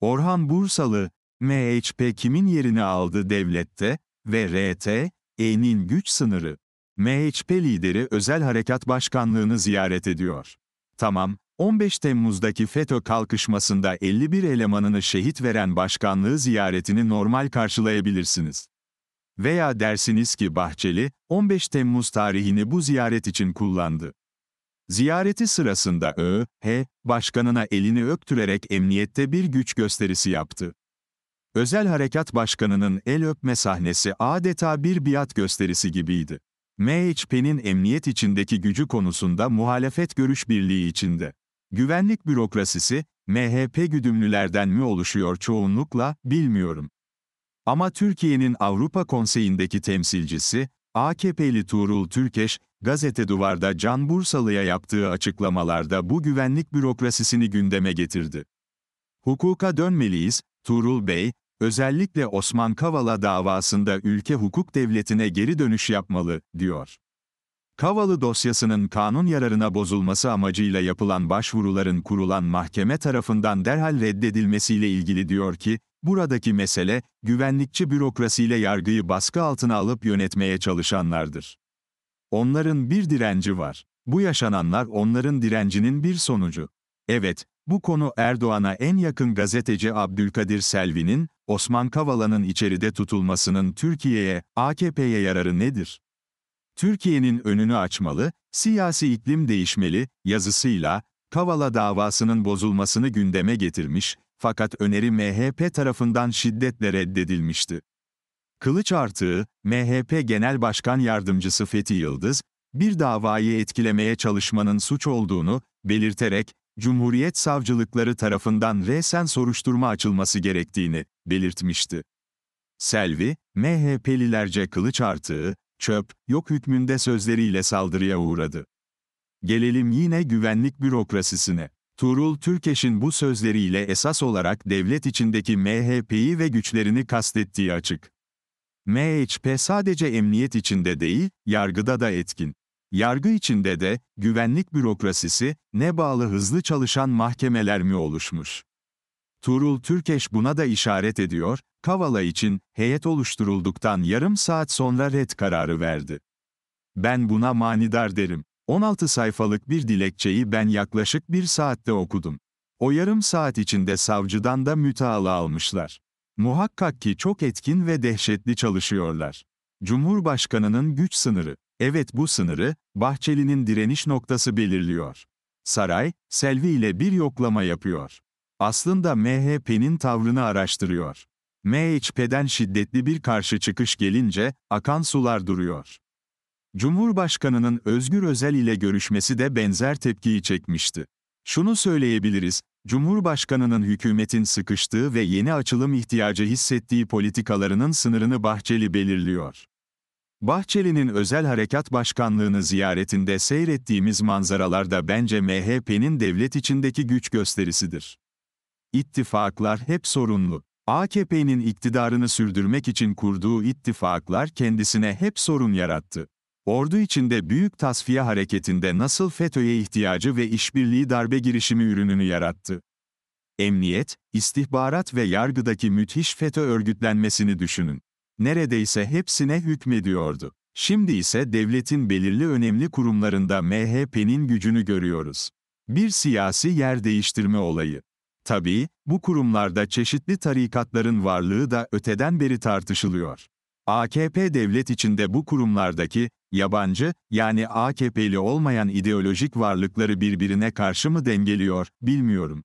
Orhan Bursalı, MHP kimin yerini aldı devlette ve RT-E'nin güç sınırı. MHP lideri Özel Harekat Başkanlığını ziyaret ediyor. Tamam, 15 Temmuz'daki FETÖ kalkışmasında 51 elemanını şehit veren başkanlığı ziyaretini normal karşılayabilirsiniz. Veya dersiniz ki Bahçeli, 15 Temmuz tarihini bu ziyaret için kullandı. Ziyareti sırasında ÖH, başkanına elini öptürerek emniyette bir güç gösterisi yaptı. Özel Harekat Başkanı'nın el öpme sahnesi adeta bir biat gösterisi gibiydi. MHP'nin emniyet içindeki gücü konusunda muhalefet görüş birliği içinde. Güvenlik bürokrasisi, MHP güdümlülerden mi oluşuyor çoğunlukla, bilmiyorum. Ama Türkiye'nin Avrupa Konseyi'ndeki temsilcisi, AKP'li Tuğrul Türkeş, Gazete Duvar'da Can Bursalı'ya yaptığı açıklamalarda bu güvenlik bürokrasisini gündeme getirdi. Hukuka dönmeliyiz, Tuğrul Bey, özellikle Osman Kavala davasında ülke hukuk devletine geri dönüş yapmalı, diyor. Kavalı dosyasının kanun yararına bozulması amacıyla yapılan başvuruların kurulan mahkeme tarafından derhal reddedilmesiyle ilgili diyor ki, buradaki mesele, güvenlikçi bürokrasiyle yargıyı baskı altına alıp yönetmeye çalışanlardır. Onların bir direnci var. Bu yaşananlar onların direncinin bir sonucu. Evet, bu konu Erdoğan'a en yakın gazeteci Abdülkadir Selvi'nin, Osman Kavala'nın içeride tutulmasının Türkiye'ye, AKP'ye yararı nedir? Türkiye'nin önünü açmalı, siyasi iklim değişmeli, yazısıyla, Kavala davasının bozulmasını gündeme getirmiş, fakat öneri MHP tarafından şiddetle reddedilmişti. Kılıç Artığı, MHP Genel Başkan Yardımcısı Fethi Yıldız, bir davayı etkilemeye çalışmanın suç olduğunu belirterek, Cumhuriyet savcılıkları tarafından resen soruşturma açılması gerektiğini belirtmişti. Selvi, MHP'lilerce kılıç artığı, çöp, yok hükmünde sözleriyle saldırıya uğradı. Gelelim yine güvenlik bürokrasisine. Tuğrul Türkeş'in bu sözleriyle esas olarak devlet içindeki MHP'yi ve güçlerini kastettiği açık. MHP sadece emniyet içinde değil, yargıda da etkin. Yargı içinde de, güvenlik bürokrasisi, ne bağlı hızlı çalışan mahkemeler mi oluşmuş? Tuğrul Türkeş buna da işaret ediyor, Kavala için, heyet oluşturulduktan yarım saat sonra red kararı verdi. Ben buna manidar derim. 16 sayfalık bir dilekçeyi ben yaklaşık bir saatte okudum. O yarım saat içinde savcıdan da müteala almışlar. Muhakkak ki çok etkin ve dehşetli çalışıyorlar. Cumhurbaşkanının güç sınırı. Evet bu sınırı, Bahçeli'nin direniş noktası belirliyor. Saray, Selvi ile bir yoklama yapıyor. Aslında MHP'nin tavrını araştırıyor. MHP'den şiddetli bir karşı çıkış gelince, akan sular duruyor. Cumhurbaşkanının Özgür Özel ile görüşmesi de benzer tepkiyi çekmişti. Şunu söyleyebiliriz, Cumhurbaşkanının hükümetin sıkıştığı ve yeni açılım ihtiyacı hissettiği politikalarının sınırını Bahçeli belirliyor. Bahçeli'nin özel harekat başkanlığını ziyaretinde seyrettiğimiz manzaralar da bence MHP'nin devlet içindeki güç gösterisidir. İttifaklar hep sorunlu. AKP'nin iktidarını sürdürmek için kurduğu ittifaklar kendisine hep sorun yarattı. Ordu içinde büyük tasfiye hareketinde nasıl FETÖ'ye ihtiyacı ve işbirliği darbe girişimi ürününü yarattı? Emniyet, istihbarat ve yargıdaki müthiş FETÖ örgütlenmesini düşünün. Neredeyse hepsine hükmediyordu. Şimdi ise devletin belirli önemli kurumlarında MHP'nin gücünü görüyoruz. Bir siyasi yer değiştirme olayı. Tabii, bu kurumlarda çeşitli tarikatların varlığı da öteden beri tartışılıyor. AKP devlet içinde bu kurumlardaki Yabancı, yani AKP'li olmayan ideolojik varlıkları birbirine karşı mı dengeliyor, bilmiyorum.